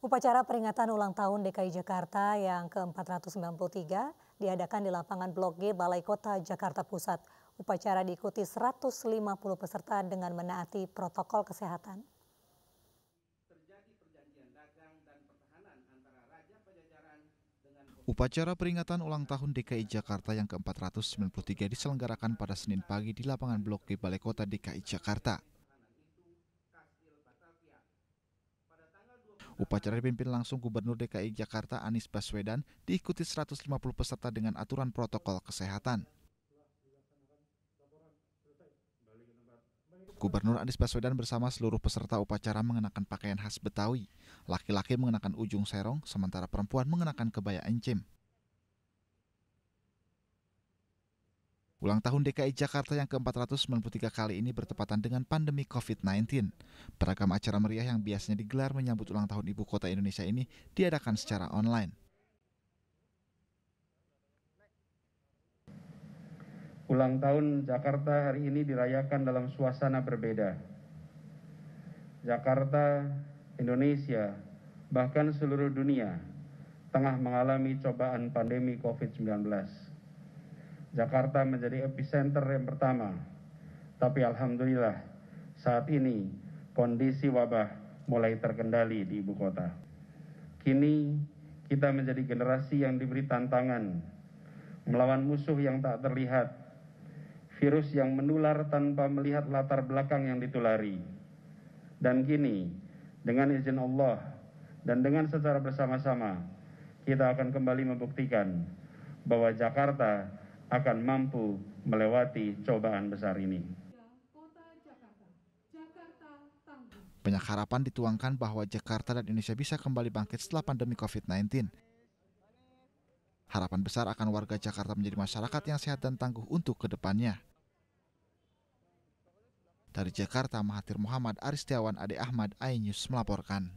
Upacara peringatan ulang tahun DKI Jakarta yang ke-493 diadakan di lapangan Blok G Balai Kota Jakarta Pusat. Upacara diikuti 150 peserta dengan menaati protokol kesehatan. Upacara peringatan ulang tahun DKI Jakarta yang ke-493 diselenggarakan pada Senin pagi di lapangan Blok G Balai Kota DKI Jakarta. Upacara dipimpin langsung Gubernur DKI Jakarta Anies Baswedan diikuti 150 peserta dengan aturan protokol kesehatan. Gubernur Anies Baswedan bersama seluruh peserta upacara mengenakan pakaian khas Betawi. Laki-laki mengenakan ujung serong, sementara perempuan mengenakan kebaya encim. Ulang tahun DKI Jakarta yang ke-493 kali ini bertepatan dengan pandemi COVID-19. Beragam acara meriah yang biasanya digelar menyambut ulang tahun Ibu Kota Indonesia ini diadakan secara online. Ulang tahun Jakarta hari ini dirayakan dalam suasana berbeda. Jakarta, Indonesia, bahkan seluruh dunia tengah mengalami cobaan pandemi COVID-19 Jakarta menjadi epicenter yang pertama. Tapi alhamdulillah saat ini kondisi wabah mulai terkendali di ibu kota. Kini kita menjadi generasi yang diberi tantangan melawan musuh yang tak terlihat, virus yang menular tanpa melihat latar belakang yang ditulari. Dan kini dengan izin Allah dan dengan secara bersama-sama kita akan kembali membuktikan bahwa Jakarta akan mampu melewati cobaan besar ini. Banyak harapan dituangkan bahwa Jakarta dan Indonesia bisa kembali bangkit setelah pandemi COVID-19. Harapan besar akan warga Jakarta menjadi masyarakat yang sehat dan tangguh untuk kedepannya. Dari Jakarta, Mahathir Muhammad, Aristiawan, Ade Ahmad, iNews melaporkan.